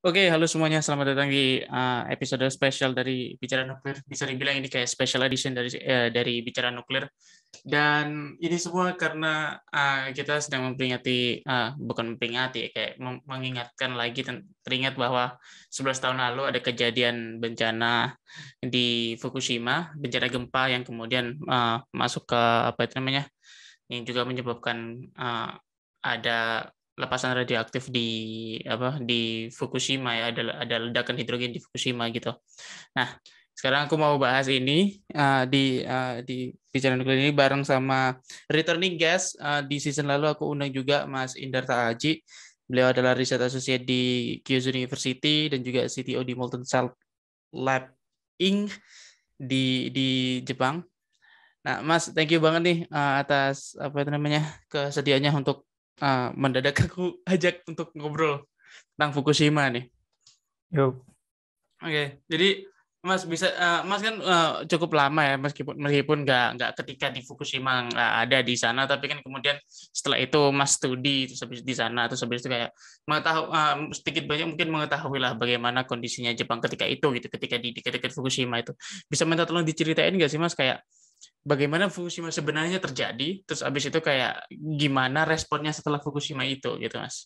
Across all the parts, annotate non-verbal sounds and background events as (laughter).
Oke, halo semuanya. Selamat datang di uh, episode spesial dari Bicara Nuklir. Bisa dibilang ini kayak special edition dari uh, dari Bicara Nuklir. Dan ini semua karena uh, kita sedang memperingati, uh, bukan memperingati, kayak mengingatkan lagi, teringat bahwa 11 tahun lalu ada kejadian bencana di Fukushima, bencana gempa yang kemudian uh, masuk ke apa itu namanya, yang juga menyebabkan uh, ada lepasan radioaktif di apa di Fukushima ya ada ada ledakan hidrogen di Fukushima gitu. Nah sekarang aku mau bahas ini uh, di uh, di bicara nuklir ini bareng sama returning guest uh, di season lalu aku undang juga Mas Indar Taaji. Beliau adalah riset associate di Kyushu University dan juga CTO di Molten Cell Lab Inc di di Jepang. Nah, Mas, thank you banget nih uh, atas apa itu namanya kesediaannya untuk uh, mendadak (laughs) aku ajak untuk ngobrol tentang Fukushima nih. Yo. Oke, okay, jadi Mas bisa uh, Mas kan uh, cukup lama ya meskipun meskipun nggak nggak ketika di Fukushima nggak ada di sana tapi kan kemudian setelah itu Mas studi terus habis di sana terus habis itu kayak mengetahui uh, sedikit banyak mungkin mengetahui lah bagaimana kondisinya Jepang ketika itu gitu ketika di dekat-dekat Fukushima itu bisa minta tolong diceritain nggak sih Mas kayak bagaimana Fukushima sebenarnya terjadi, terus abis itu kayak gimana responnya setelah Fukushima itu gitu mas?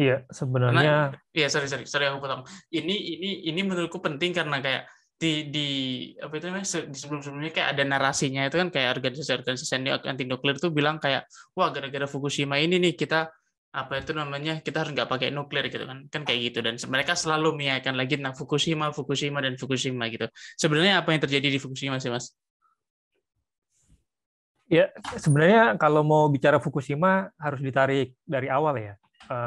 Iya sebenarnya. Iya sorry sorry sorry aku potong. Ini ini ini menurutku penting karena kayak di di apa itu namanya di sebelum sebelumnya kayak ada narasinya itu kan kayak organisasi-organisasi anti nuklir tuh bilang kayak wah gara-gara Fukushima ini nih kita apa itu namanya kita harus nggak pakai nuklir gitu kan kan kayak gitu dan mereka selalu menyayangkan lagi tentang Fukushima Fukushima dan Fukushima gitu sebenarnya apa yang terjadi di Fukushima sih mas ya sebenarnya kalau mau bicara Fukushima harus ditarik dari awal ya e,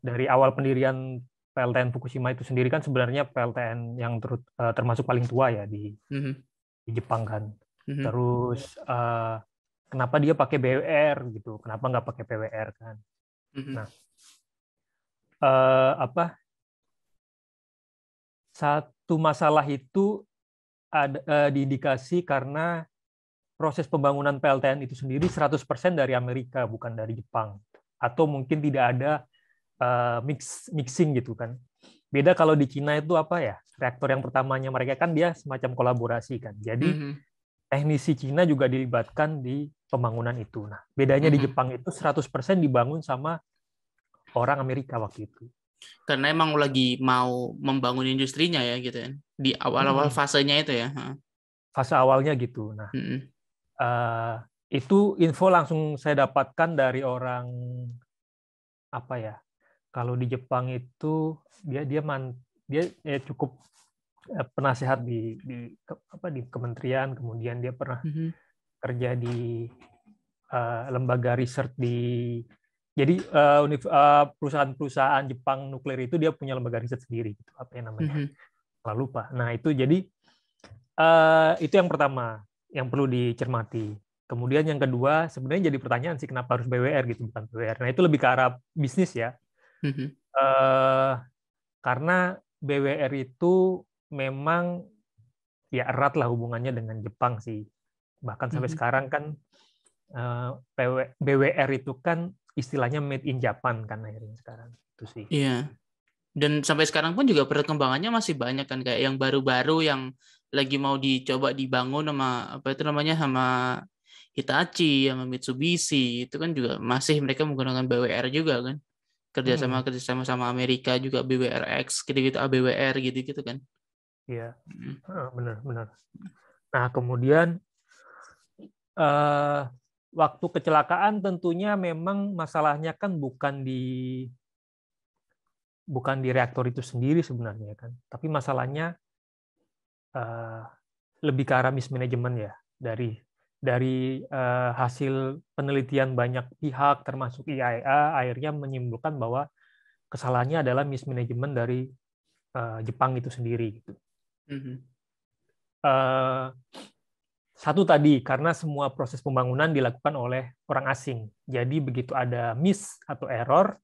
dari awal pendirian PLTN Fukushima itu sendiri kan sebenarnya PLTN yang terut, e, termasuk paling tua ya di hmm. di Jepang kan hmm. terus e, kenapa dia pakai BWR e gitu kenapa nggak pakai PWR kan Mm-hmm. Nah, uh, apa satu masalah itu ada, uh, diindikasi karena proses pembangunan PLTN itu sendiri 100% dari Amerika bukan dari Jepang atau mungkin tidak ada uh, mix mixing gitu kan. Beda kalau di Cina itu apa ya? Reaktor yang pertamanya mereka kan dia semacam kolaborasi kan. Jadi mm -hmm. teknisi Cina juga dilibatkan di pembangunan itu. Nah, bedanya di Jepang itu 100% dibangun sama orang Amerika waktu itu. Karena emang lagi mau membangun industrinya ya gitu ya. Di awal-awal fasenya itu ya. Fase awalnya gitu. Nah, hmm. itu info langsung saya dapatkan dari orang apa ya? Kalau di Jepang itu dia dia man dia ya cukup eh, penasehat di di apa di kementerian kemudian dia pernah hmm kerja di uh, lembaga riset di jadi eh, eh, perusahaan-perusahaan Jepang nuklir itu dia punya lembaga riset sendiri gitu apa yang namanya mm -hmm. lupa nah itu jadi uh, itu yang pertama yang perlu dicermati kemudian yang kedua sebenarnya jadi pertanyaan sih kenapa harus BWR gitu bukan BWR nah itu lebih ke arah bisnis ya mm -hmm. uh, karena BWR itu memang ya erat lah hubungannya dengan Jepang sih Bahkan sampai mm -hmm. sekarang kan eh, BWR itu kan istilahnya made in Japan kan akhirnya sekarang itu sih. Iya. Dan sampai sekarang pun juga perkembangannya masih banyak kan kayak yang baru-baru yang lagi mau dicoba dibangun sama apa itu namanya sama Hitachi sama Mitsubishi itu kan juga masih mereka menggunakan BWR juga kan kerjasama kerjasama sama Amerika juga BWRX gitu-gitu ABWR gitu-gitu kan. Iya. Ah, benar benar. Nah kemudian Eh, waktu kecelakaan tentunya memang masalahnya kan bukan di bukan di reaktor itu sendiri sebenarnya kan, tapi masalahnya eh, lebih ke arah mismanagement ya dari dari eh, hasil penelitian banyak pihak termasuk IAEA akhirnya menyimpulkan bahwa kesalahannya adalah mismanagement dari Jepang itu sendiri gitu. Mm -hmm. Satu tadi, karena semua proses pembangunan dilakukan oleh orang asing. Jadi begitu ada miss atau error,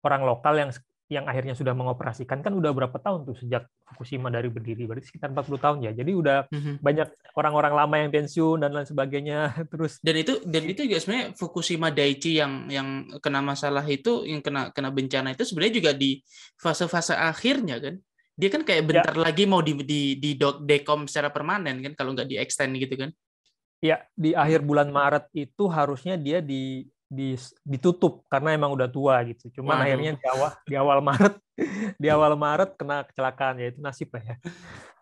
orang lokal yang yang akhirnya sudah mengoperasikan kan udah berapa tahun tuh sejak Fukushima dari berdiri berarti sekitar 40 tahun ya. Jadi udah mm-hmm. banyak orang-orang lama yang pensiun dan lain sebagainya (laughs) terus dan itu dan itu juga sebenarnya Fukushima Daiichi yang yang kena masalah itu yang kena kena bencana itu sebenarnya juga di fase-fase akhirnya kan. Dia kan kayak ya. bentar ya. lagi mau di di di dekom secara permanen kan kalau nggak di extend gitu kan. Ya, di akhir bulan Maret itu harusnya dia di, di ditutup karena emang udah tua gitu. Cuman Waduh. akhirnya di awal di awal Maret di awal Maret kena kecelakaan ya itu nasib lah ya.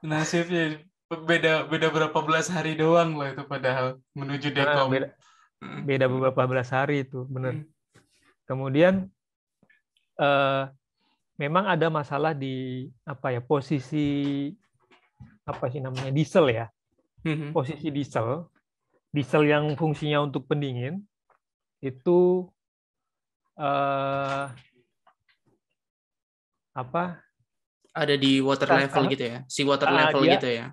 Nasibnya beda beda berapa belas hari doang loh itu padahal menuju ah, dekom. beda, beda beberapa belas hari itu bener. Mm. Kemudian eh, memang ada masalah di apa ya posisi apa sih namanya diesel ya mm-hmm. posisi diesel diesel yang fungsinya untuk pendingin itu eh, apa ada di water level gitu ya si water ah, level dia, gitu ya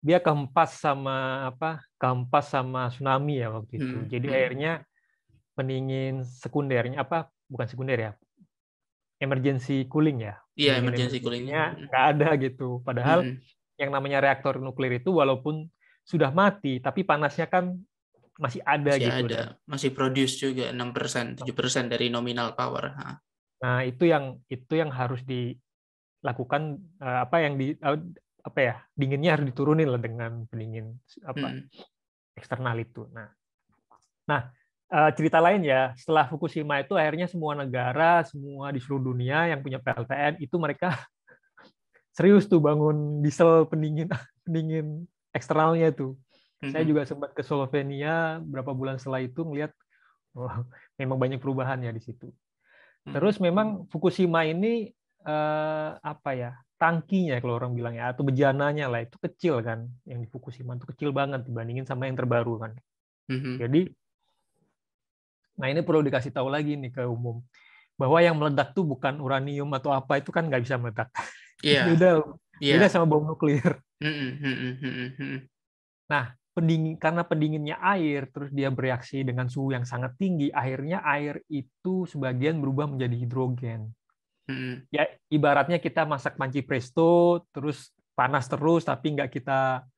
dia kempas sama apa kempas sama tsunami ya waktu itu hmm jadi hmm. airnya pendingin sekundernya apa bukan sekunder ya emergency cooling ya. Iya, emergency coolingnya nggak ada gitu. Padahal hmm. yang namanya reaktor nuklir itu walaupun sudah mati, tapi panasnya kan masih ada masih gitu. Ada, masih produce juga 6 7 dari nominal power. Nah itu yang itu yang harus dilakukan eh, apa yang di eh, apa ya dinginnya harus diturunin lah dengan pendingin apa Mm. eksternal itu. Nah, nah uh, cerita lain ya, setelah Fukushima itu akhirnya semua negara, semua di seluruh dunia yang punya PLTN itu mereka (laughs) serius tuh bangun diesel pendingin (laughs) pendingin eksternalnya itu Mm-hmm. Saya juga sempat ke Slovenia berapa bulan setelah itu melihat oh, memang banyak perubahan ya di situ. Terus memang Fukushima ini eh, apa ya tangkinya kalau orang bilang ya atau bejananya lah itu kecil kan yang di Fukushima itu kecil banget dibandingin sama yang terbaru kan. Mm-hmm. Jadi Nah ini perlu dikasih tahu lagi nih ke umum bahwa yang meledak tuh bukan uranium atau apa itu kan nggak bisa meledak. (laughs) Iya. Yeah. beda, yeah. Iya. beda sama bom nuklir. nah pendingin karena pendinginnya air terus dia bereaksi dengan suhu yang sangat tinggi akhirnya air itu sebagian berubah menjadi hidrogen hmm. ya ibaratnya kita masak panci presto terus panas terus tapi nggak kita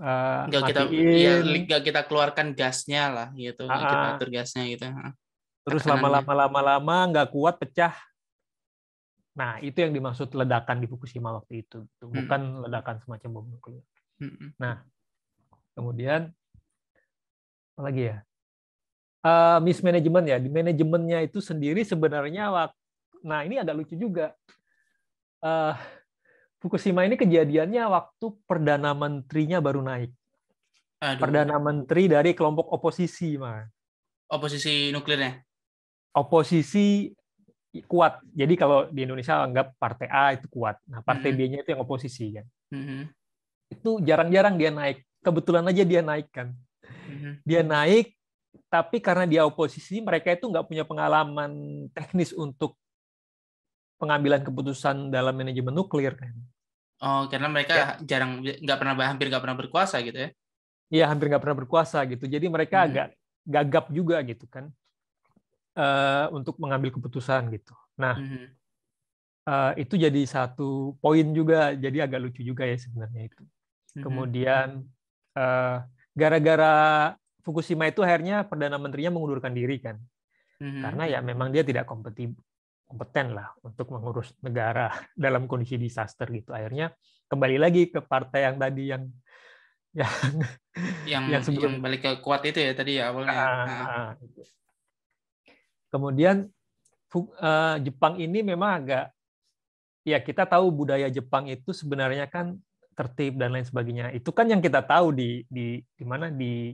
uh, kita ya, nggak kita keluarkan gasnya lah gitu uh, kita atur gasnya gitu terus ya. lama-lama lama-lama nggak kuat pecah nah itu yang dimaksud ledakan di Fukushima waktu itu gitu. bukan hmm. ledakan semacam bom nuklir hmm. nah kemudian apa lagi ya uh, mismanagement ya di manajemennya itu sendiri sebenarnya nah ini agak lucu juga uh, Fukushima ini kejadiannya waktu perdana menterinya baru naik. Aduh. Perdana menteri dari kelompok oposisi, ma? Oposisi nuklirnya. Oposisi kuat. Jadi kalau di Indonesia anggap partai A itu kuat. Nah, partai -hmm. B-nya itu yang oposisi kan. -hmm. Itu jarang-jarang dia naik. Kebetulan aja dia naik kan. -hmm. Dia naik tapi karena dia oposisi mereka itu nggak punya pengalaman teknis untuk pengambilan keputusan dalam manajemen nuklir kan. Oh, karena mereka ya. jarang, nggak pernah, hampir nggak pernah berkuasa gitu ya? Iya, hampir nggak pernah berkuasa gitu. Jadi mereka hmm. agak gagap juga gitu kan uh, untuk mengambil keputusan gitu. Nah, hmm. uh, itu jadi satu poin juga. Jadi agak lucu juga ya sebenarnya itu. Hmm. Kemudian gara eh, gara-gara Fukushima itu akhirnya perdana menterinya mengundurkan diri kan, hmm. karena ya memang dia tidak kompetitif kompeten lah untuk mengurus negara (laughs) dalam kondisi disaster gitu. Akhirnya kembali lagi ke partai yang tadi yang (laughs) yang yang, yang, sebelum, yang balik ke kuat itu ya tadi ya awalnya. Uh, uh. Kemudian uh, Jepang ini memang agak ya kita tahu budaya Jepang itu sebenarnya kan tertib dan lain sebagainya. Itu kan yang kita tahu di di di mana di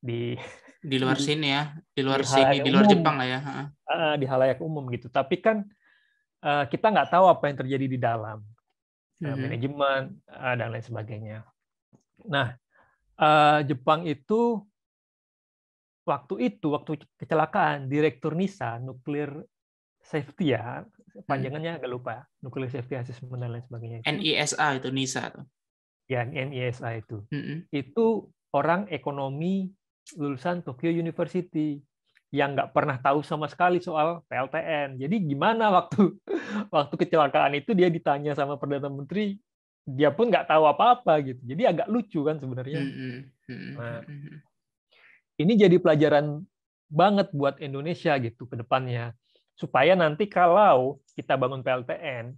di di luar sini (laughs) ya, di luar di sini, di luar umum. Jepang lah ya. di halayak umum gitu. Tapi kan eh, kita nggak tahu apa yang terjadi di dalam mm hmm. manajemen eh, dan lain sebagainya. Nah, Jepang itu waktu itu waktu kecelakaan direktur NISA nuklir safety ya panjangannya mm-hmm. agak lupa nuklir safety assessment dan lain sebagainya NISA e itu NISA tuh ya NISA e itu -hmm. itu orang ekonomi lulusan Tokyo University yang nggak pernah tahu sama sekali soal PLTN. Jadi gimana waktu (laughs) waktu kecelakaan itu dia ditanya sama perdana menteri, dia pun nggak tahu apa-apa gitu. Jadi agak lucu kan sebenarnya. Hmm, hmm, hmm, nah, ini jadi pelajaran banget buat Indonesia gitu ke depannya. Supaya nanti kalau kita bangun PLTN,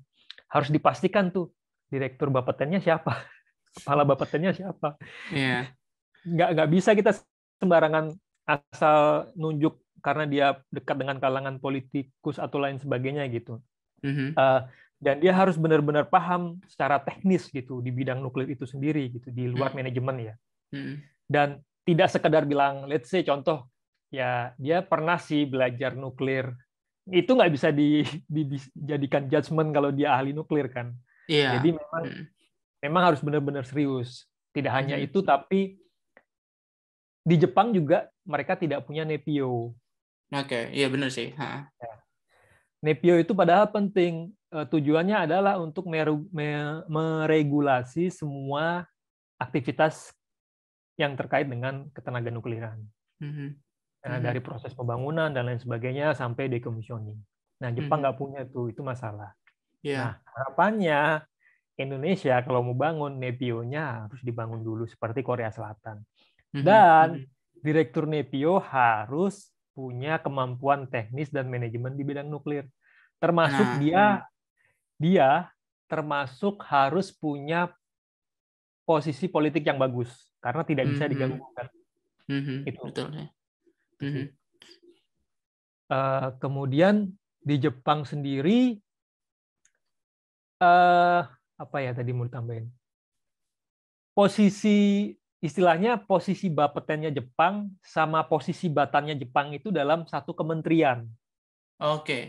harus dipastikan tuh direktur bapetennya siapa, (laughs) kepala bapetennya siapa. Yeah nggak nggak bisa kita sembarangan asal nunjuk karena dia dekat dengan kalangan politikus atau lain sebagainya gitu. Mm-hmm. Uh, dan dia harus benar-benar paham secara teknis gitu di bidang nuklir itu sendiri gitu di luar mm-hmm. manajemen ya. Mm-hmm. Dan tidak sekedar bilang, let's say contoh ya dia pernah sih belajar nuklir itu nggak bisa di, di, dijadikan judgement kalau dia ahli nuklir kan. Yeah. Jadi memang mm-hmm. memang harus benar-benar serius. Tidak mm-hmm. hanya itu tapi di Jepang juga mereka tidak punya Nepio. Oke, okay. iya benar sih. Ha. Ya. Nepio itu padahal penting. Eh, tujuannya adalah untuk meregulasi semua aktivitas yang terkait dengan ketenaga nukliran. Mm -hmm. nah, mm-hmm. dari proses pembangunan dan lain sebagainya sampai decommissioning. Nah, Jepang mm-hmm. nggak mm -hmm. punya tuh, itu masalah. Yeah. Nah, harapannya Indonesia kalau mau bangun nepionya harus dibangun dulu seperti Korea Selatan. Mhm, dan mhm. Direktur Nepio harus punya kemampuan teknis dan manajemen di bidang nuklir. Termasuk nah, dia nah. dia termasuk harus punya posisi politik yang bagus karena tidak bisa mhm. diganggu -hmm, Itu betul ya. Uh, kemudian di Jepang sendiri uh, apa ya tadi mau ditambahin posisi istilahnya posisi bapetennya Jepang sama posisi batannya Jepang itu dalam satu kementerian. Oke. Okay.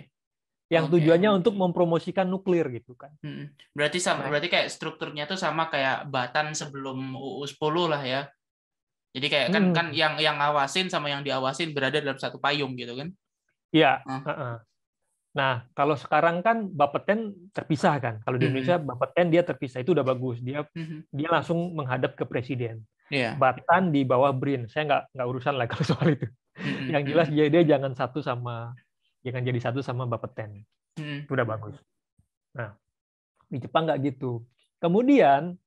Yang okay. tujuannya untuk mempromosikan nuklir gitu kan. Hmm. Berarti sama, nah. berarti kayak strukturnya tuh sama kayak Batan sebelum UU 10 lah ya. Jadi kayak kan hmm. kan yang yang ngawasin sama yang diawasin berada dalam satu payung gitu kan. Iya. Nah. nah, kalau sekarang kan Bapeten terpisah kan. Kalau di hmm. Indonesia hmm. Bapeten dia terpisah itu udah bagus. Dia hmm. dia langsung menghadap ke presiden yeah. Batan di bawah Brin. Saya nggak nggak urusan lah kalau soal itu. Mm-hmm. Yang jelas dia, dia jangan satu sama jangan jadi satu sama Bapeten. Mm-hmm. Itu udah bagus. Nah, di Jepang nggak gitu. Kemudian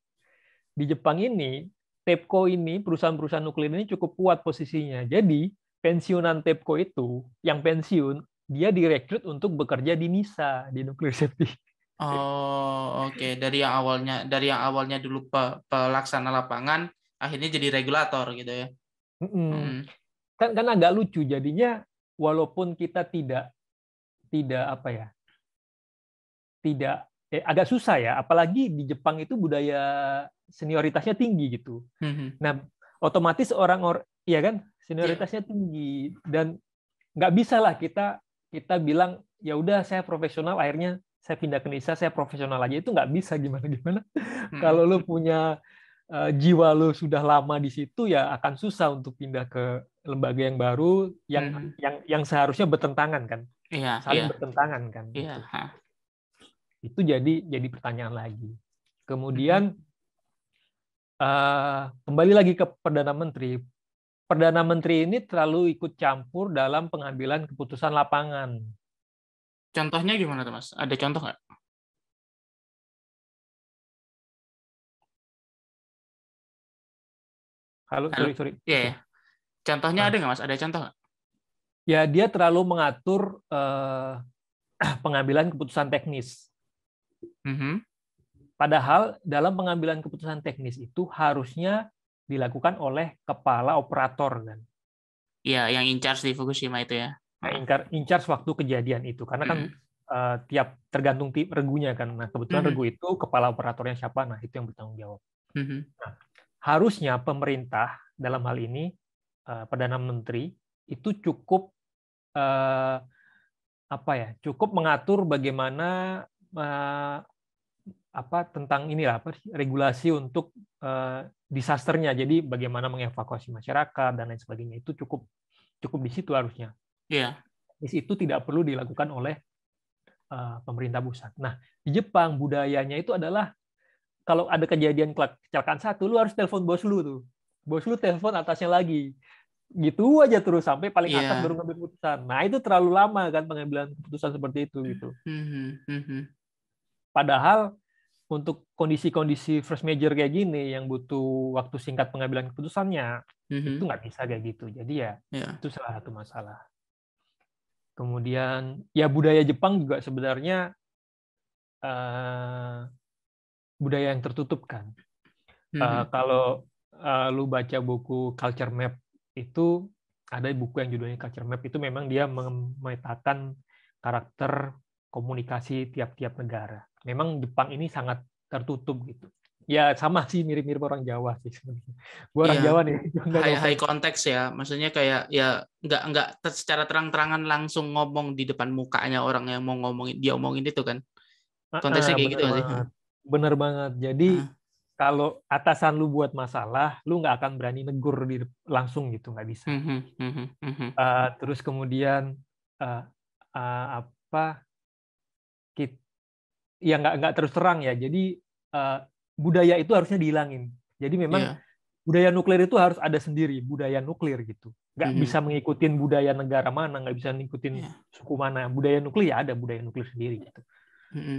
di Jepang ini TEPCO ini perusahaan-perusahaan nuklir ini cukup kuat posisinya. Jadi pensiunan TEPCO itu yang pensiun dia direkrut untuk bekerja di NISA di nuklir safety. Oh, oke. Okay. Dari yang awalnya dari yang awalnya dulu pelaksana lapangan akhirnya jadi regulator gitu ya. Mm -mm. Kan, kan agak lucu jadinya walaupun kita tidak tidak apa ya tidak eh, agak susah ya apalagi di Jepang itu budaya senioritasnya tinggi gitu. Mm -hmm. Nah otomatis orang orang ya kan senioritasnya yeah. tinggi dan nggak bisa lah kita kita bilang ya udah saya profesional akhirnya saya pindah ke Nisa saya profesional aja itu nggak bisa gimana gimana mm-hmm. kalau lo punya Eh, jiwa lo sudah lama di situ ya akan susah untuk pindah ke lembaga yang baru yang hmm. yang yang seharusnya bertentangan kan yeah, saling yeah. bertentangan kan yeah. gitu. itu jadi jadi pertanyaan lagi kemudian hmm. uh, kembali lagi ke perdana menteri perdana menteri ini terlalu ikut campur dalam pengambilan keputusan lapangan contohnya gimana tuh mas ada contoh nggak Halo, Halo. sorry, sorry. Iya, yeah, Contohnya ah. ada nggak, Mas? Ada contoh nggak? Ya, dia terlalu mengatur uh, (clears throat) pengambilan keputusan teknis. Mm -hmm. Padahal dalam pengambilan keputusan teknis itu harusnya dilakukan oleh kepala operator kan. Iya, yang in charge di Fukushima itu ya. Nah, in charge waktu kejadian itu karena kan mm. uh, tiap tergantung tip regunya kan. Nah, kebetulan mm. regu itu kepala operatornya siapa, nah itu yang bertanggung jawab. Mm -hmm. Nah, harusnya pemerintah dalam hal ini eh, perdana menteri itu cukup eh, apa ya cukup mengatur bagaimana eh, apa tentang ini apa regulasi untuk disasternya jadi bagaimana mengevakuasi masyarakat dan lain sebagainya itu cukup cukup di situ harusnya yeah. itu tidak perlu dilakukan oleh pemerintah pusat nah di Jepang budayanya itu adalah kalau ada kejadian kecelakaan satu, lu harus telepon bos lu tuh. Bos lu telepon atasnya lagi. Gitu aja terus sampai paling yeah. atas iya. baru ngambil keputusan. Nah, itu terlalu lama kan pengambilan keputusan seperti itu gitu. Hmm, hmm, hmm, Padahal untuk kondisi-kondisi first major kayak gini yang butuh waktu singkat pengambilan keputusannya mm-hmm. itu nggak bisa kayak gitu. Jadi ya yeah. itu salah satu masalah. Kemudian ya budaya Jepang juga sebenarnya uh, budaya yang tertutup kan. Hmm. Uh, kalau uh, lu baca buku Culture Map itu ada buku yang judulnya Culture Map itu memang dia memetakan karakter komunikasi tiap-tiap negara. Memang Jepang ini sangat tertutup gitu. Ya sama sih mirip-mirip orang Jawa sih sebenarnya. Gue orang ya, Jawa nih. High, high context ya, maksudnya kayak ya nggak nggak secara terang-terangan langsung ngomong di depan mukanya orang yang mau ngomongin dia ngomongin itu kan. Ah, Konteksnya ah, kayak gitu sih. Bener banget. Jadi uh. kalau atasan lu buat masalah, lu nggak akan berani negur di langsung gitu, nggak bisa. Uh -huh. Uh -huh. Uh, terus kemudian uh, uh, apa? Kit ya nggak nggak terus terang ya. Jadi uh, budaya itu harusnya dihilangin. Jadi memang yeah. budaya nuklir itu harus ada sendiri budaya nuklir gitu. Nggak -hmm. bisa mengikuti budaya negara mana, nggak bisa ngikutin yeah. suku mana. Budaya nuklir ya ada budaya nuklir sendiri gitu. -hmm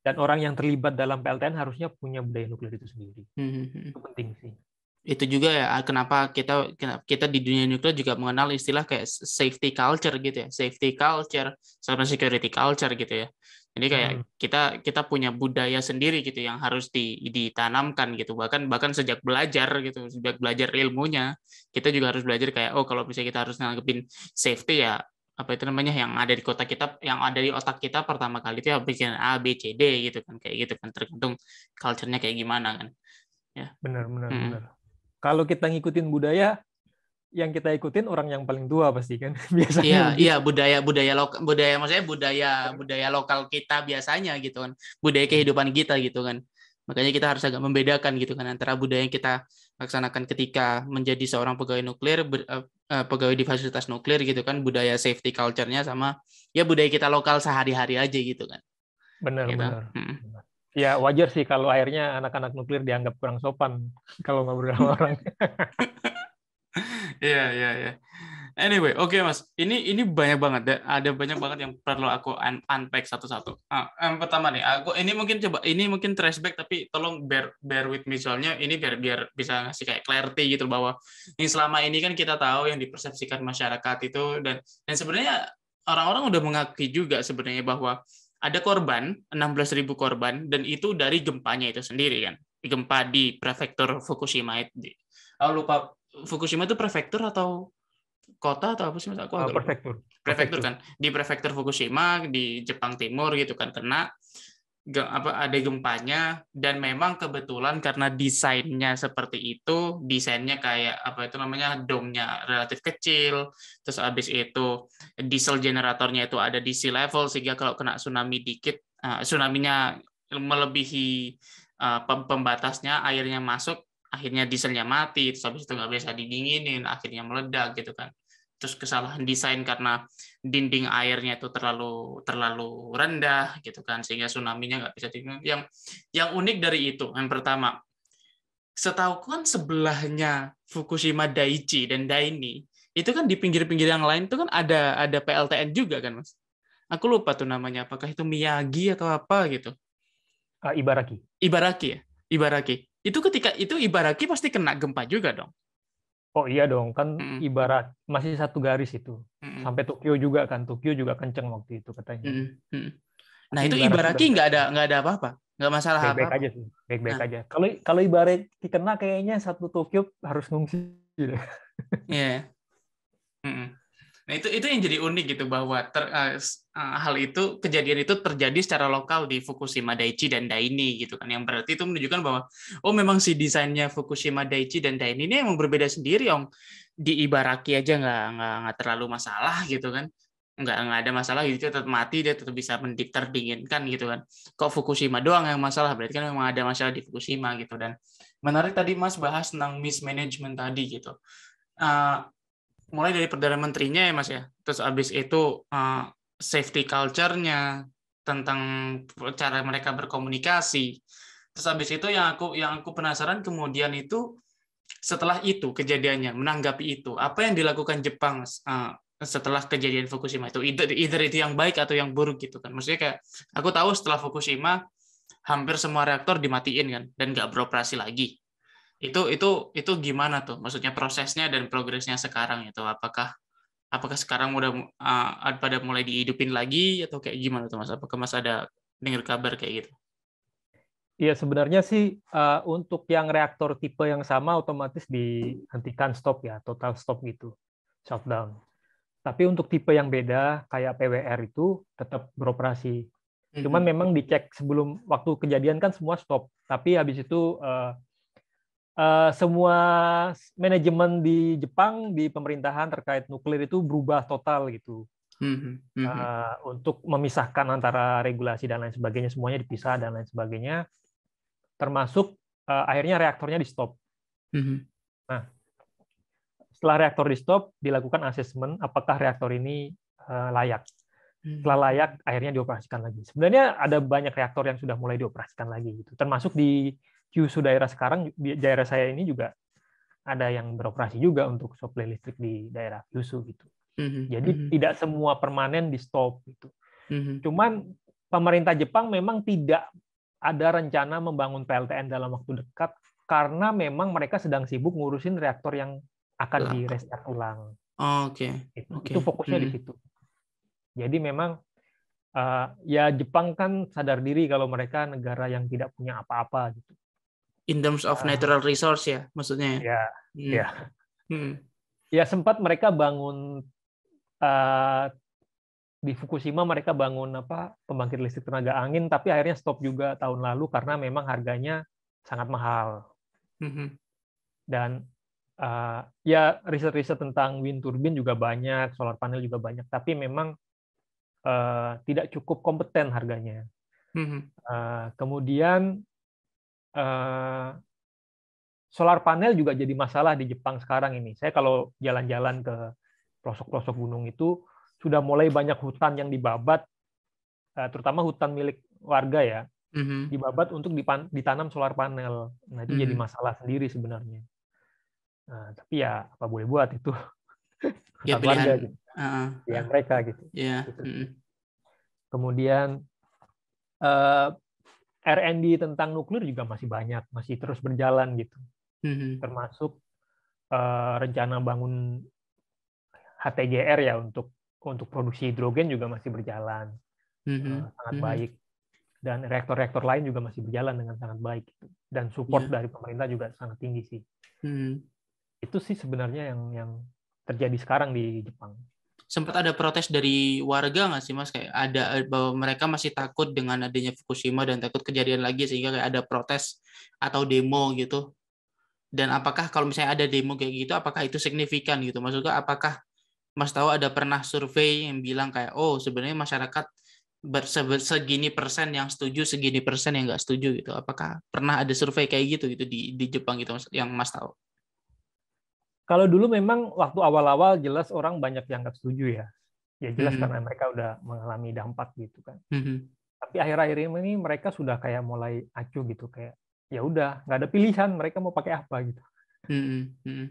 dan orang yang terlibat dalam PLTN harusnya punya budaya nuklir itu sendiri. Hmm. hmm, hmm. Itu penting sih. Itu juga ya ah, kenapa kita kita di dunia nuklir juga mengenal istilah kayak safety culture gitu ya, safety culture sama security culture gitu ya. Jadi kayak hmm. kita kita punya budaya sendiri gitu yang harus di, ditanamkan gitu. Bahkan bahkan sejak belajar gitu, sejak belajar ilmunya, kita juga harus belajar kayak oh kalau misalnya kita harus nanggepin safety ya apa itu namanya yang ada di kota kita yang ada di otak kita pertama kali itu ya bikin A B C D gitu kan kayak gitu kan tergantung culture kayak gimana kan ya benar benar hmm. benar kalau kita ngikutin budaya yang kita ikutin orang yang paling tua pasti kan (laughs) biasanya iya iya budaya budaya lokal budaya maksudnya budaya budaya lokal kita biasanya gitu kan budaya kehidupan kita gitu kan makanya kita harus agak membedakan gitu kan antara budaya yang kita laksanakan ketika menjadi seorang pegawai nuklir eh, uh, pegawai di fasilitas nuklir gitu kan budaya safety culture-nya sama ya budaya kita lokal sehari-hari aja gitu kan. Benar gitu. benar. Hmm. Ya wajar sih kalau akhirnya anak-anak nuklir dianggap kurang sopan kalau ngobrol sama (laughs) orang. Iya iya iya anyway, oke okay, Mas. Ini ini banyak banget ada banyak banget yang perlu aku un unpack satu-satu. Ah, yang pertama nih, aku ini mungkin coba ini mungkin trashback tapi tolong bear bear with me soalnya ini biar biar bisa ngasih kayak clarity gitu bahwa yang selama ini kan kita tahu yang dipersepsikan masyarakat itu dan dan sebenarnya orang-orang udah mengakui juga sebenarnya bahwa ada korban, ribu korban, dan itu dari gempanya itu sendiri kan. Gempa di prefektur Fukushima. itu. Aku lupa Fukushima itu prefektur atau kota atau apa sih mas aku ah, agak prefektur. prefektur kan di prefektur Fukushima di Jepang Timur gitu kan kena apa ada gempanya dan memang kebetulan karena desainnya seperti itu desainnya kayak apa itu namanya domnya relatif kecil terus habis itu diesel generatornya itu ada di sea level sehingga kalau kena tsunami dikit uh, tsunaminya melebihi uh, pembatasnya airnya masuk akhirnya dieselnya mati terus habis itu nggak bisa didinginin akhirnya meledak gitu kan terus kesalahan desain karena dinding airnya itu terlalu terlalu rendah gitu kan sehingga tsunami-nya nggak bisa tinggal. Yang yang unik dari itu yang pertama setahu kan sebelahnya Fukushima Daiichi dan Daini itu kan di pinggir-pinggir yang lain itu kan ada ada PLTN juga kan mas? Aku lupa tuh namanya apakah itu Miyagi atau apa gitu? Ah, Ibaraki. Ibaraki ya, Ibaraki. Itu ketika itu Ibaraki pasti kena gempa juga dong. Oh iya dong, kan mm. ibarat masih satu garis itu. Mm. Sampai Tokyo juga kan, Tokyo juga kenceng waktu itu katanya. Mm. Mm. Nah itu ibaratnya nggak ada nggak ada apa-apa, nggak masalah baik -baik apa. Baik-baik aja sih, baik-baik nah. aja. Kalau kalau ibarat dikena kayaknya satu Tokyo harus ngungsi. Iya. yeah. (laughs) mm -mm. Nah itu itu yang jadi unik gitu bahwa ter, uh, hal itu kejadian itu terjadi secara lokal di Fukushima Daiichi dan Daini gitu kan yang berarti itu menunjukkan bahwa oh memang si desainnya Fukushima Daiichi dan Daini ini emang berbeda sendiri om di Ibaraki aja nggak nggak nggak terlalu masalah gitu kan nggak nggak ada masalah gitu tetap mati dia tetap bisa mendikter dinginkan gitu kan kok Fukushima doang yang masalah berarti kan memang ada masalah di Fukushima gitu dan menarik tadi Mas bahas tentang mismanagement tadi gitu uh, mulai dari perdana menterinya ya mas ya terus abis itu uh, safety culture-nya tentang cara mereka berkomunikasi terus abis itu yang aku yang aku penasaran kemudian itu setelah itu kejadiannya menanggapi itu apa yang dilakukan Jepang uh, setelah kejadian Fukushima itu either, either itu yang baik atau yang buruk gitu kan maksudnya kayak aku tahu setelah Fukushima hampir semua reaktor dimatiin kan dan nggak beroperasi lagi itu itu itu gimana tuh maksudnya prosesnya dan progresnya sekarang itu apakah apakah sekarang udah uh, pada mulai dihidupin lagi atau kayak gimana tuh mas apakah mas ada dengar kabar kayak gitu Iya sebenarnya sih uh, untuk yang reaktor tipe yang sama otomatis dihentikan stop ya total stop gitu shutdown. Tapi untuk tipe yang beda kayak PWR itu tetap beroperasi. Cuman memang dicek sebelum waktu kejadian kan semua stop. Tapi habis itu uh, uh, semua manajemen di Jepang di pemerintahan terkait nuklir itu berubah total gitu. Mm -hmm. uh, untuk memisahkan antara regulasi dan lain sebagainya semuanya dipisah dan lain sebagainya termasuk uh, akhirnya reaktornya di stop. Mm -hmm. Nah, setelah reaktor di stop dilakukan asesmen apakah reaktor ini uh, layak. Setelah layak akhirnya dioperasikan lagi. Sebenarnya ada banyak reaktor yang sudah mulai dioperasikan lagi gitu. Termasuk di Kyushu daerah sekarang di daerah saya ini juga ada yang beroperasi juga untuk suplai listrik di daerah Kyushu gitu. Mm-hmm. Jadi mm-hmm. tidak semua permanen di stop gitu. Mm-hmm. Cuman pemerintah Jepang memang tidak ada rencana membangun PLTN dalam waktu dekat karena memang mereka sedang sibuk ngurusin reaktor yang akan di restart ulang. Oh, Oke. Okay. Itu, okay. itu fokusnya hmm. di mm-hmm. situ. Jadi memang uh, ya Jepang kan sadar diri kalau mereka negara yang tidak punya apa-apa gitu in terms of ah. natural resource ya maksudnya ya iya, hmm. ya hmm. ya sempat mereka bangun uh, di Fukushima mereka bangun apa pembangkit listrik tenaga angin tapi akhirnya stop juga tahun lalu karena memang harganya sangat mahal hmm. dan uh, ya riset-riset tentang wind turbine juga banyak solar panel juga banyak tapi memang uh, tidak cukup kompeten harganya. -hmm. uh, kemudian Eh, solar panel juga jadi masalah di Jepang sekarang ini. Saya kalau jalan-jalan ke pelosok-pelosok gunung itu sudah mulai banyak hutan yang dibabat, eh, terutama hutan milik warga ya, mm-hmm. dibabat untuk dipan- ditanam solar panel. Nah itu jadi mm-hmm. masalah sendiri sebenarnya. Nah, tapi ya apa boleh buat itu (laughs) ya, pilihan, warga gitu, uh, pilihan mereka gitu. Yeah. Gitu. Mm-hmm. Kemudian eh, R&D tentang nuklir juga masih banyak, masih terus berjalan gitu. Mm-hmm. Termasuk uh, rencana bangun HTGR ya untuk untuk produksi hidrogen juga masih berjalan mm-hmm. uh, sangat mm-hmm. baik dan reaktor-reaktor lain juga masih berjalan dengan sangat baik gitu. dan support yeah. dari pemerintah juga sangat tinggi sih mm-hmm. itu sih sebenarnya yang yang terjadi sekarang di Jepang sempat ada protes dari warga nggak sih mas kayak ada eh, bahwa mereka masih takut dengan adanya Fukushima dan takut kejadian lagi sehingga kayak ada protes atau demo gitu dan apakah kalau misalnya ada demo kayak gitu apakah itu signifikan gitu maksudnya apakah mas tahu ada pernah survei yang bilang kayak oh sebenarnya masyarakat segini persen yang setuju segini persen yang nggak setuju gitu apakah pernah ada survei kayak gitu gitu di di Jepang gitu yang mas tahu kalau dulu memang waktu awal-awal jelas orang banyak yang nggak setuju ya. Ya jelas mm -hmm. karena mereka udah mengalami dampak gitu kan. Mm -hmm. Tapi akhir-akhir ini mereka sudah kayak mulai acuh gitu kayak ya udah nggak ada pilihan mereka mau pakai apa gitu. Mm -hmm.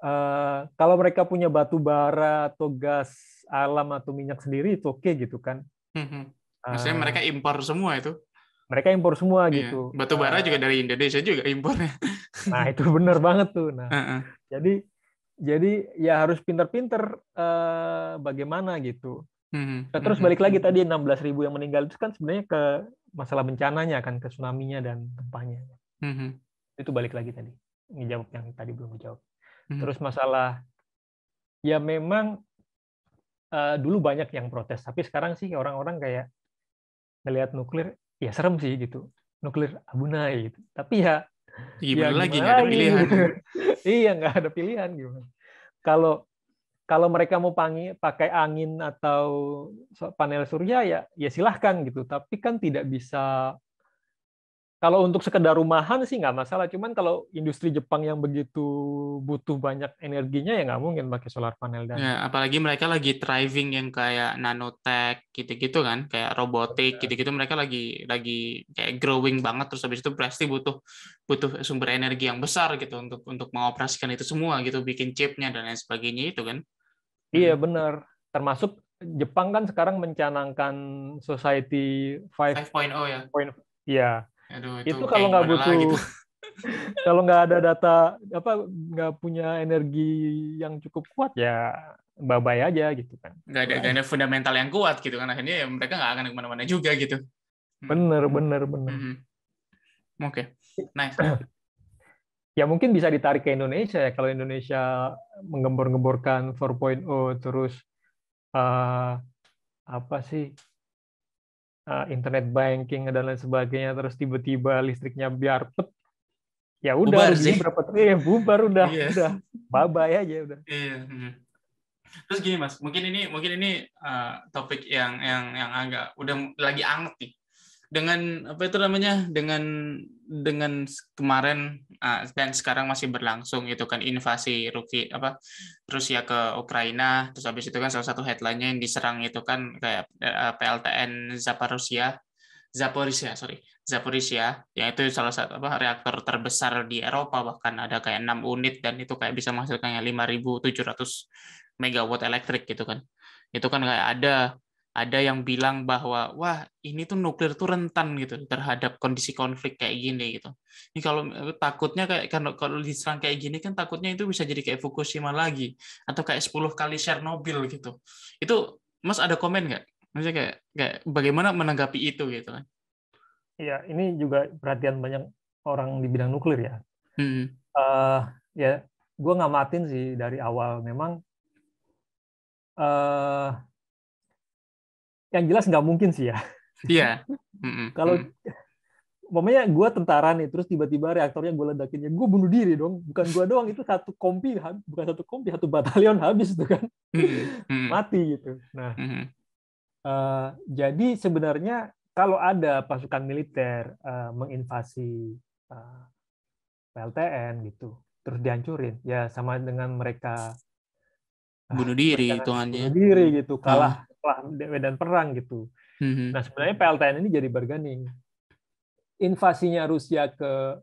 uh, kalau mereka punya batu bara atau gas alam atau minyak sendiri itu oke okay, gitu kan. Mm -hmm. hmm. Eh, Maksudnya uh, mereka impor semua itu? Mereka impor semua iya. gitu. Batu bara uh, juga dari Indonesia juga impornya. Nah itu benar banget tuh. Nah uh -uh. jadi jadi ya harus pinter-pinter uh, bagaimana gitu. Hmm. hmm nah, terus hmm, balik lagi hmm. tadi 16 ribu yang meninggal itu kan sebenarnya ke masalah bencananya kan ke tsunami-nya dan gempanya. Hmm. Itu balik lagi tadi. Ngejawab yang tadi belum dijawab. Hmm. Terus masalah ya memang uh, dulu banyak yang protes, tapi sekarang sih orang-orang kayak ngelihat nuklir ya serem sih gitu. Nuklir abunai gitu. Tapi ya Gimana ya, lagi nggak ada pilihan? (laughs) iya nggak ada pilihan gimana? Kalau kalau mereka mau pangi, pakai angin atau panel surya ya ya silahkan gitu tapi kan tidak bisa kalau untuk sekedar rumahan sih nggak masalah, cuman kalau industri Jepang yang begitu butuh banyak energinya ya nggak mungkin pakai solar panel dan. Ya, apalagi mereka lagi thriving yang kayak nanotech gitu-gitu kan, kayak robotik gitu-gitu mereka lagi lagi kayak growing banget terus habis itu pasti butuh butuh sumber energi yang besar gitu untuk untuk mengoperasikan itu semua gitu, bikin chipnya dan lain sebagainya itu kan. Iya hmm. benar, termasuk Jepang kan sekarang mencanangkan society 5.0 ya. Point, ya Aduh, itu, itu kalau nggak butuh gitu. (laughs) kalau nggak ada data apa nggak punya energi yang cukup kuat ya babay aja gitu kan nggak ada, ada fundamental yang kuat gitu kan akhirnya ya mereka nggak akan kemana-mana juga gitu hmm. bener bener bener hmm. oke okay. nice (clears throat) ya mungkin bisa ditarik ke Indonesia ya kalau Indonesia menggembor-gemborkan 4.0 terus uh, apa sih Eh, internet banking dan lain sebagainya terus tiba-tiba listriknya biar pet, ya udah sih. berapa eh, bubar udah iya. udah bye bye aja udah iya, iya, terus gini mas mungkin ini mungkin ini uh, topik yang yang yang agak udah lagi anget nih dengan apa itu namanya dengan dengan kemarin uh, dan sekarang masih berlangsung itu kan invasi Ruki apa Rusia ke Ukraina terus habis itu kan salah satu headline-nya yang diserang itu kan kayak uh, eh, PLTN Zaporizhia Zaporizhia sorry Zaporizhia yang itu salah satu apa reaktor terbesar di Eropa bahkan ada kayak enam unit dan itu kayak bisa menghasilkan 5.700 megawatt elektrik gitu kan itu kan kayak ada ada yang bilang bahwa wah ini tuh nuklir tuh rentan gitu terhadap kondisi konflik kayak gini gitu. Ini kalau eh, takutnya kayak kalau kalau diserang kayak gini kan takutnya itu bisa jadi kayak Fukushima lagi atau kayak 10 kali Chernobyl gitu. Itu Mas ada komen nggak? Maksudnya kayak, kayak bagaimana menanggapi itu gitu kan? Iya, ini juga perhatian banyak orang di bidang nuklir ya. Hmm. Uh, ya, gue ngamatin sih dari awal memang uh, yang jelas nggak mungkin sih ya. Iya. Yeah. (laughs) Mm -mm. Kalau umpamanya gue tentara nih, terus tiba-tiba reaktornya gue ledakin, ya gue bunuh diri dong. Bukan gue doang, itu satu kompi, bukan satu kompi, satu batalion habis itu kan. Mm Mati gitu. Nah, uh, jadi sebenarnya kalau ada pasukan militer uh, menginvasi uh, eh, PLTN gitu, terus dihancurin, ya sama dengan mereka bunuh diri hitungannya bunuh diri gitu kalah ah medan perang gitu. Mm-hmm. Nah sebenarnya PLTN ini jadi bargaining. Invasinya Rusia ke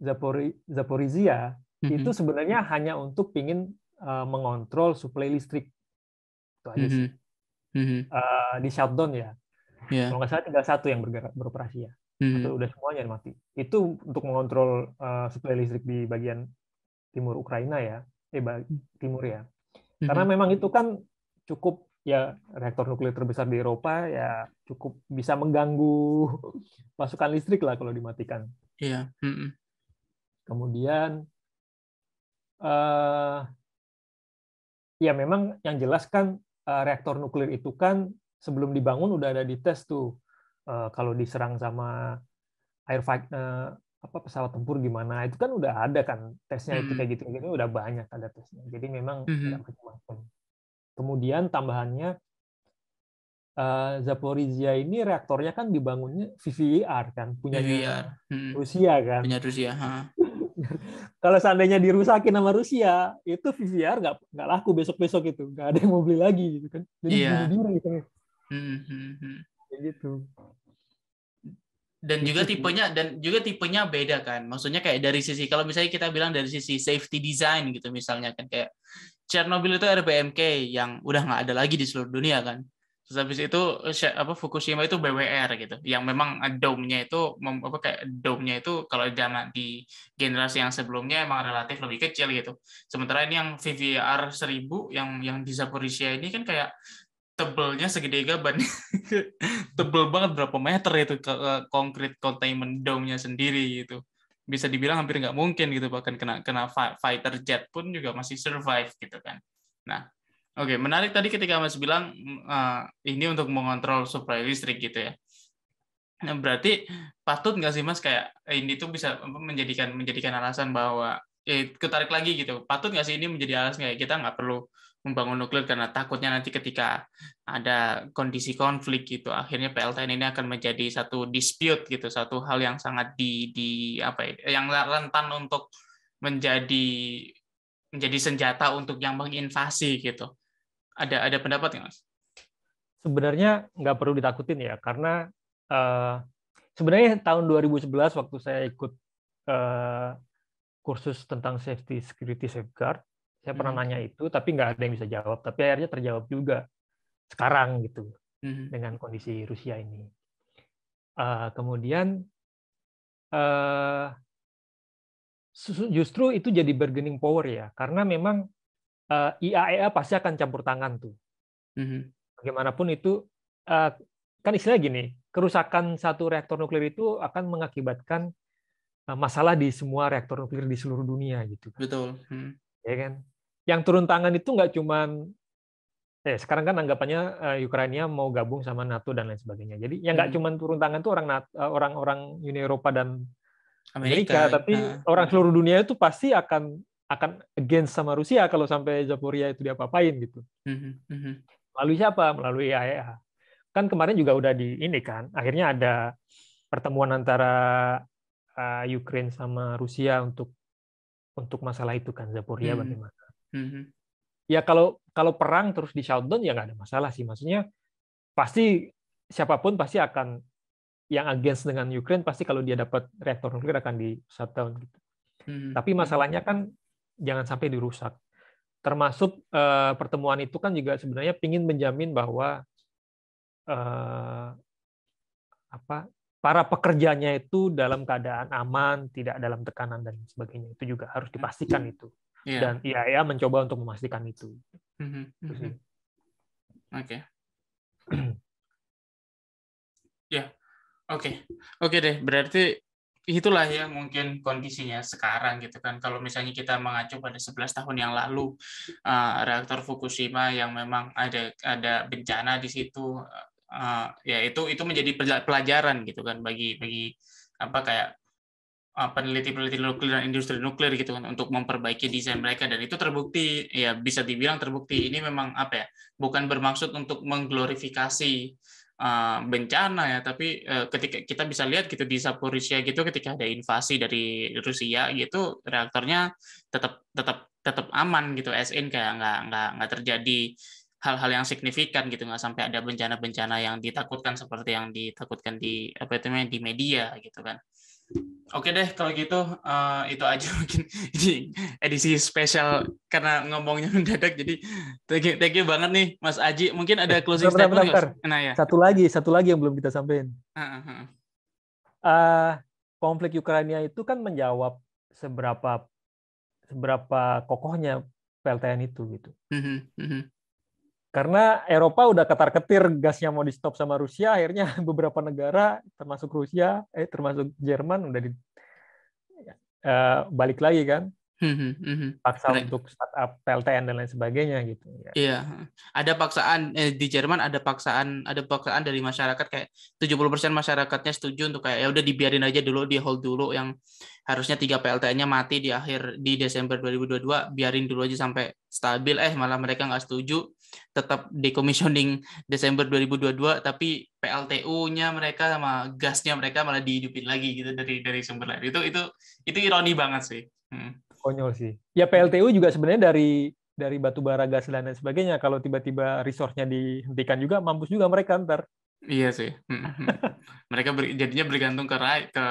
Zapori, Zaporizhia mm-hmm. itu sebenarnya hanya untuk ingin uh, eh, mengontrol suplai listrik. Itu aja hmm, sih. Mm-hmm. Uh, di shutdown ya. Yeah. Kalau nggak salah tinggal satu yang bergerak beroperasi ya. Mm-hmm. Atau udah semuanya mati. Itu untuk mengontrol uh, suplai listrik di bagian timur Ukraina ya. Eh timur ya. Mm-hmm. Karena memang itu kan cukup ya reaktor nuklir terbesar di Eropa ya cukup bisa mengganggu (laughs) pasukan listrik lah kalau dimatikan. Iya. Mm -mm. Kemudian uh, ya memang yang jelas kan uh, reaktor nuklir itu kan sebelum dibangun udah ada di tes tuh uh, kalau diserang sama air uh, apa pesawat tempur gimana itu kan udah ada kan tesnya mm -hmm. itu kayak gitu gitu udah banyak ada tesnya jadi memang mm -hmm. macam-macam Kemudian tambahannya eh, Zaporizhia ini reaktornya kan dibangunnya VVR kan, punya VVR. Hmm. Rusia kan. Punya Rusia. (laughs) Kalau seandainya dirusakin sama Rusia, itu VVR nggak nggak laku besok-besok itu, nggak ada yang mau beli lagi gitu kan. Jadi yeah. gitu. Hmm, hmm, hmm. gitu. Dan juga tipenya dan juga tipenya beda kan. Maksudnya kayak dari sisi kalau misalnya kita bilang dari sisi safety design gitu misalnya kan kayak Chernobyl itu RBMK yang udah nggak ada lagi di seluruh dunia kan. Terus habis itu apa Fukushima itu BWR gitu. Yang memang dome-nya itu apa kayak dome-nya itu kalau zaman di generasi yang sebelumnya emang relatif lebih kecil gitu. Sementara ini yang VVR 1000 yang yang di Zaporizhia ini kan kayak tebelnya segede gaban. (laughs) Tebel banget berapa meter itu ke concrete containment dome-nya sendiri gitu bisa dibilang hampir nggak mungkin gitu bahkan kena kena fighter jet pun juga masih survive gitu kan. Nah, oke okay. menarik tadi ketika Mas bilang uh, ini untuk mengontrol supply listrik gitu ya. Nah, berarti patut nggak sih Mas kayak eh, ini tuh bisa menjadikan menjadikan alasan bahwa eh, ketarik lagi gitu. Patut nggak sih ini menjadi alasan kayak kita nggak perlu membangun nuklir karena takutnya nanti ketika ada kondisi konflik gitu akhirnya PLTN ini akan menjadi satu dispute gitu satu hal yang sangat di di apa ya yang rentan untuk menjadi menjadi senjata untuk yang menginvasi gitu ada ada pendapat nggak mas? Sebenarnya nggak perlu ditakutin ya karena uh, sebenarnya tahun 2011 waktu saya ikut uh, kursus tentang safety security safeguard saya hmm. pernah nanya itu, tapi nggak ada yang bisa jawab. Tapi akhirnya terjawab juga sekarang gitu hmm. dengan kondisi Rusia ini. Uh, kemudian uh, justru itu jadi bargaining power ya, karena memang uh, eh, IAEA e pasti akan campur tangan tuh. Hmm. Bagaimanapun itu uh, kan istilah gini, kerusakan satu reaktor nuklir itu akan mengakibatkan masalah di semua reaktor nuklir di seluruh dunia gitu. Kan. Betul. Hmm. Ya kan yang turun tangan itu nggak cuma, eh sekarang kan anggapannya uh, Ukraina mau gabung sama NATO dan lain sebagainya. Jadi yang nggak hmm. cuman turun tangan itu orang eh, orang-orang Uni Eropa dan Amerika, Amerika tapi nah. orang seluruh dunia itu pasti akan akan against sama Rusia kalau sampai Zaporia itu diapa-apain gitu. Hmm, hmm, hmm, Melalui siapa? Melalui IAEA. E kan kemarin juga udah di ini kan, akhirnya ada pertemuan antara uh, Ukraine sama Rusia untuk untuk masalah itu kan Zaporia hmm. bagaimana Mm-hmm. Ya kalau kalau perang terus di shutdown ya nggak ada masalah sih. Maksudnya pasti siapapun pasti akan yang against dengan Ukraine pasti kalau dia dapat reaktor nuklir akan di shutdown gitu. Hmm. Tapi masalahnya kan jangan sampai dirusak. Termasuk eh, pertemuan itu kan juga sebenarnya ingin menjamin bahwa eh, apa para pekerjanya itu dalam keadaan aman, tidak dalam tekanan dan sebagainya. Itu juga harus dipastikan mm-hmm. itu yeah. dan IAEA ya, ya, mencoba untuk memastikan itu. Mhm, mhm. Gitu oke. (clears throat) ya, oke, oke deh. Berarti itulah ya mungkin kondisinya sekarang gitu kan. Kalau misalnya kita mengacu pada 11 tahun yang lalu uh, reaktor Fukushima yang memang ada ada bencana di situ uh, ya itu itu menjadi pelajaran gitu kan bagi bagi apa kayak Ah, peneliti-peneliti nuklir dan industri nuklir gitu kan untuk memperbaiki desain mereka dan itu terbukti ya bisa dibilang terbukti ini memang apa ya bukan bermaksud untuk mengglorifikasi uh, bencana ya tapi uh, ketika kita bisa lihat gitu di Saporisia gitu ketika ada invasi dari Rusia gitu reaktornya tetap tetap tetap aman gitu SN kayak nggak nggak nggak terjadi hal-hal yang signifikan gitu nggak sampai ada bencana-bencana yang ditakutkan seperti yang ditakutkan di apa itu di media gitu kan Oke deh kalau gitu uh, itu aja (laughs) mungkin ini edisi spesial karena ngomongnya mendadak jadi thank you, thank you banget nih Mas Aji mungkin ada closing bentar, statement bentar, bentar. Nah, ya. satu lagi satu lagi yang belum kita sampaikan uh, eh, konflik Ukraina itu kan menjawab seberapa seberapa kokohnya PLTN itu gitu uh -huh, uh -huh karena Eropa udah ketar-ketir gasnya mau di stop sama Rusia akhirnya (laughs) beberapa negara termasuk Rusia eh termasuk Jerman udah di uh, balik lagi kan hmm, hmm, hmm, paksa Mereka. untuk startup PLTN dan lain sebagainya gitu ya. iya ada paksaan eh, di Jerman ada paksaan ada paksaan dari masyarakat kayak 70% masyarakatnya setuju untuk kayak ya udah dibiarin aja dulu di hold dulu yang harusnya tiga PLTN-nya mati di akhir di Desember 2022 biarin dulu aja sampai stabil eh malah mereka nggak setuju tetap decommissioning Desember 2022 tapi PLTU-nya mereka sama gasnya mereka malah dihidupin lagi gitu dari dari sumber lain. Itu itu itu ironi banget sih. Hmm. Konyol sih. Ya PLTU juga sebenarnya dari dari batu bara gas dan lain sebagainya kalau tiba-tiba resource-nya dihentikan juga mampus juga mereka ntar. Iya sih. Hmm, hmm. (laughs) mereka ber, jadinya bergantung ke ke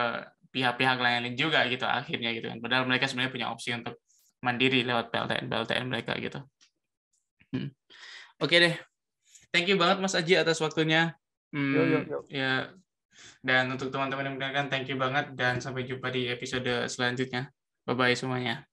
pihak-pihak lain juga gitu akhirnya gitu kan. Padahal mereka sebenarnya punya opsi untuk mandiri lewat PLTN PLTN mereka gitu. Hmm. Oke okay deh. Thank you banget Mas Aji atas waktunya. Hmm, yo, yo, yo. Ya. Dan untuk teman-teman yang mendengarkan, thank you banget dan sampai jumpa di episode selanjutnya. Bye bye semuanya.